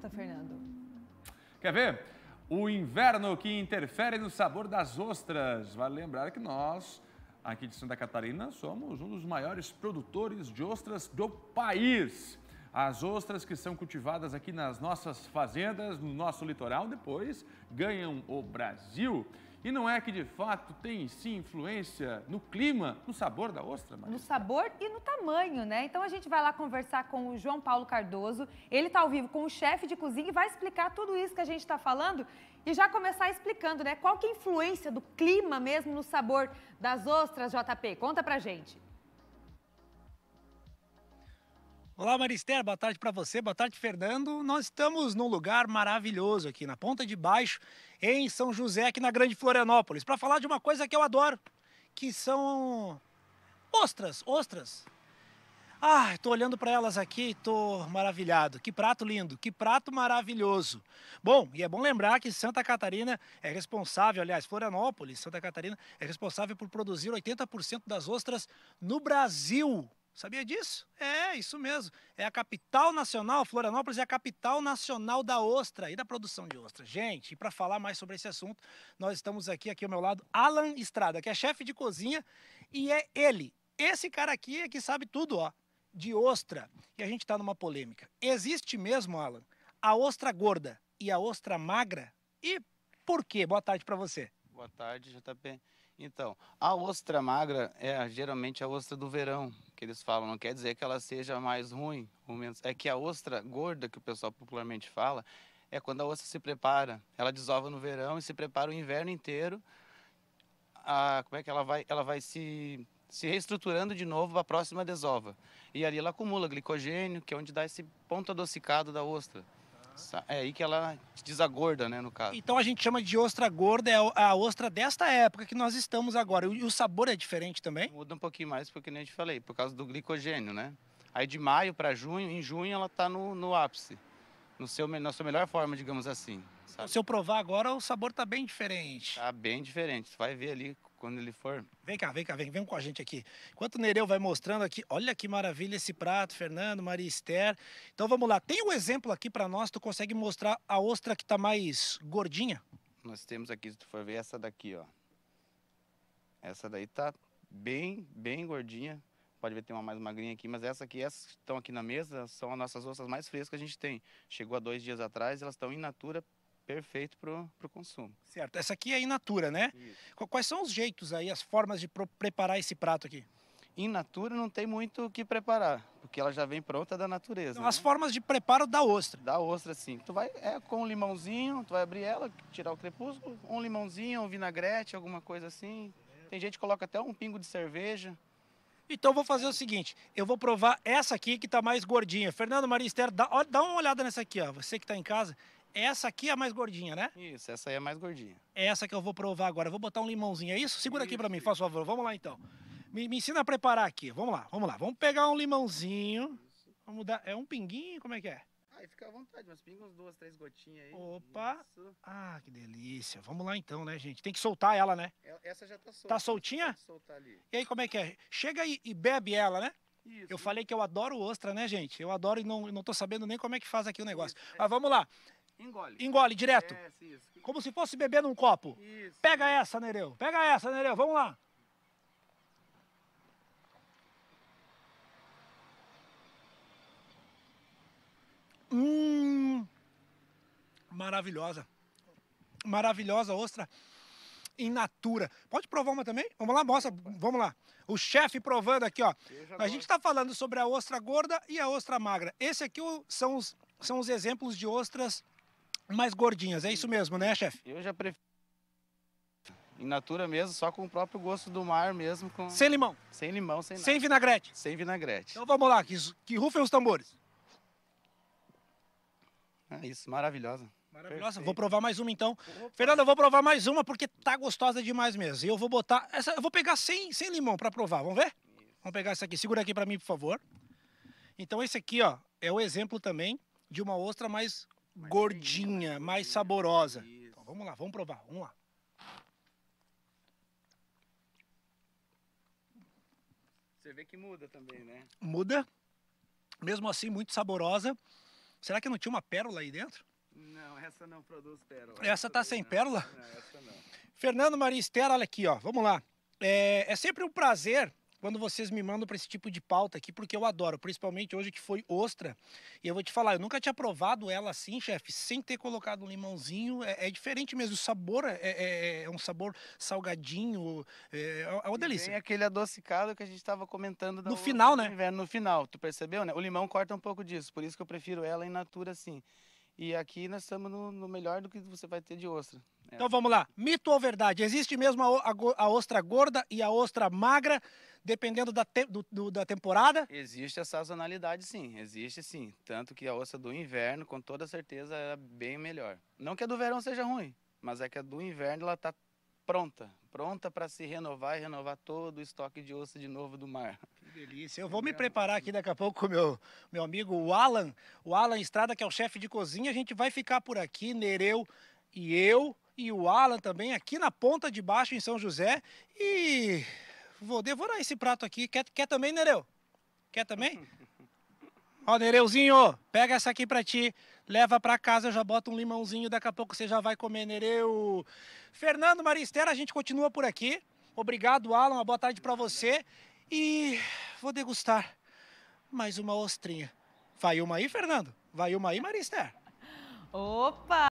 pergunta, Fernando. Quer ver? O inverno que interfere no sabor das ostras. Vale lembrar que nós, aqui de Santa Catarina, somos um dos maiores produtores de ostras do país. As ostras que são cultivadas aqui nas nossas fazendas, no nosso litoral, depois ganham o Brasil. E não é que de fato tem sim influência no clima, no sabor da ostra, mas No sabor e no tamanho, né? Então a gente vai lá conversar com o João Paulo Cardoso. Ele está ao vivo com o chefe de cozinha e vai explicar tudo isso que a gente está falando e já começar explicando, né? Qual que é a influência do clima mesmo no sabor das ostras, JP? Conta pra gente. Olá, Marister, boa tarde para você, boa tarde, Fernando. Nós estamos num lugar maravilhoso aqui, na Ponta de Baixo, em São José, aqui na Grande Florianópolis, para falar de uma coisa que eu adoro, que são ostras, ostras. Ah, estou olhando para elas aqui e estou maravilhado. Que prato lindo, que prato maravilhoso. Bom, e é bom lembrar que Santa Catarina é responsável, aliás, Florianópolis, Santa Catarina é responsável por produzir 80% das ostras no Brasil. Sabia disso? É, isso mesmo. É a capital nacional, Florianópolis é a capital nacional da ostra e da produção de ostra. Gente, e para falar mais sobre esse assunto, nós estamos aqui, aqui ao meu lado, Alan Estrada, que é chefe de cozinha e é ele, esse cara aqui é que sabe tudo, ó, de ostra. E a gente está numa polêmica. Existe mesmo, Alan, a ostra gorda e a ostra magra? E por quê? Boa tarde para você. Boa tarde, JP. Tá então, a ostra magra é geralmente a ostra do verão, que eles falam não quer dizer que ela seja mais ruim ou menos. É que a ostra gorda, que o pessoal popularmente fala, é quando a ostra se prepara. Ela desova no verão e se prepara o inverno inteiro. A, como é que ela vai? Ela vai se, se reestruturando de novo para a próxima desova. E ali ela acumula glicogênio, que é onde dá esse ponto adocicado da ostra. É aí que ela desagorda, né, no caso. Então a gente chama de ostra gorda, é a ostra desta época que nós estamos agora. E o sabor é diferente também? Muda um pouquinho mais, porque nem te falei, por causa do glicogênio, né? Aí de maio para junho, em junho ela está no, no ápice, no seu, na sua melhor forma, digamos assim. Sabe? Se eu provar agora, o sabor está bem diferente. Está bem diferente. Você vai ver ali quando ele for. Vem cá, vem cá, vem, vem com a gente aqui. Enquanto o Nereu vai mostrando aqui, olha que maravilha esse prato, Fernando, Maria Esther. Então vamos lá, tem um exemplo aqui para nós, tu consegue mostrar a ostra que tá mais gordinha? Nós temos aqui, se tu for ver, essa daqui, ó. Essa daí tá bem, bem gordinha. Pode ver, tem uma mais magrinha aqui, mas essa aqui, essas que estão aqui na mesa, são as nossas ostras mais frescas que a gente tem. Chegou há dois dias atrás, elas estão in natura, perfeito para o consumo. Certo. Essa aqui é in natura, né? Isso. Quais são os jeitos aí, as formas de preparar esse prato aqui? In natura não tem muito o que preparar, porque ela já vem pronta da natureza. Então, né? As formas de preparo da ostra. Da ostra, sim. Tu vai é, com um limãozinho, tu vai abrir ela, tirar o crepúsculo, um limãozinho, um vinagrete, alguma coisa assim. Tem gente que coloca até um pingo de cerveja. Então vou fazer o seguinte, eu vou provar essa aqui que está mais gordinha. Fernando Maria Esther, dá, dá uma olhada nessa aqui, ó. Você que está em casa, essa aqui é a mais gordinha, né? Isso, essa aí é a mais gordinha. Essa que eu vou provar agora. Vou botar um limãozinho, é isso? Segura isso, aqui para mim, faz favor. Vamos lá então. Me, me, ensina a preparar aqui. Vamos lá, vamos lá. Vamos pegar um limãozinho. Isso. Vamos dar. É um pinguinho? Como é que é? Ah, fica à vontade, mas pinga umas duas, três gotinhas aí. Opa! Isso. Ah, que delícia. Vamos lá então, né, gente? Tem que soltar ela, né? É, essa já tá solta. Tá soltinha? Soltar ali. E aí, como é que é? Chega e, e bebe ela, né? Isso. Eu falei que eu adoro ostra, né, gente? Eu adoro e não, não tô sabendo nem como é que faz aqui o negócio. Isso. É. Mas vamos lá. Engole. Engole direto. É, isso. Como se fosse beber num copo. Isso. Pega essa, Nereu. Pega essa, Nereu. Vamos lá. Hum, maravilhosa. Maravilhosa ostra in natura. Pode provar uma também? Vamos lá, mostra. Vamos lá. O chefe provando aqui, ó. A gente está falando sobre a ostra gorda e a ostra magra. Esse aqui são os, são os exemplos de ostras mais gordinhas. É isso mesmo, né, chefe? Eu já prefiro em natura mesmo, só com o próprio gosto do mar mesmo. Com... Sem limão? Sem limão, sem nada. Sem vinagrete? Sem vinagrete. Então vamos lá, que, que rufem os tambores. É isso, maravilhosa. Maravilhosa. Perfeito. Vou provar mais uma então. Fernando Fernanda, eu vou provar mais uma porque tá gostosa demais mesmo. E eu vou botar. Essa, eu vou pegar sem, sem limão para provar, vamos ver? Isso. Vamos pegar essa aqui. Segura aqui para mim, por favor. Então, esse aqui, ó, é o exemplo também de uma ostra mais gordinha, mais saborosa. Então, vamos lá, vamos provar, vamos lá. Você vê que muda também, né? Muda. Mesmo assim, muito saborosa. Será que não tinha uma pérola aí dentro? Não, essa não produz pérola. Essa, tá sem pérola? Não, essa não. Fernando Maria Estela, olha aqui, ó. Vamos lá. É, é sempre um prazer quando vocês me mandam para esse tipo de pauta aqui, porque eu adoro, principalmente hoje que foi ostra. E eu vou te falar, eu nunca tinha provado ela assim, chefe, sem ter colocado um limãozinho. É, é diferente mesmo, o sabor é, é, é, é, é um sabor salgadinho, é, é uma delícia. Tem aquele adocicado que a gente estava comentando. no final, né? no final, tu percebeu, né? O limão corta um pouco disso, por isso que eu prefiro ela em natura assim. E aqui nós estamos no, no, melhor do que você vai ter de ostra. É. Então vamos lá. Mito ou verdade? Existe mesmo a, a, a ostra gorda e a ostra magra, dependendo da, te, do, do, da temporada? Existe a sazonalidade, sim. Existe sim. Tanto que a ostra do inverno, com toda certeza, é bem melhor. Não que a do verão seja ruim, mas é que a do inverno ela está pronta. Pronta para se renovar e renovar todo o estoque de osso de novo do mar delícia. Eu vou me preparar aqui daqui a pouco com o meu, meu amigo Alan, o Alan Estrada, que é o chefe de cozinha. A gente vai ficar por aqui, Nereu e eu, e o Alan também, aqui na ponta de baixo em São José. E vou devorar esse prato aqui. Quer, quer também, Nereu? Quer também? Ó, Nereuzinho, pega essa aqui pra ti, leva pra casa, já bota um limãozinho, daqui a pouco você já vai comer, Nereu. Fernando Maristera, a gente continua por aqui. Obrigado, Alan, uma boa tarde para você. E vou degustar mais uma ostrinha. Vai uma aí, Fernando? Vai uma aí, Marister? Opa!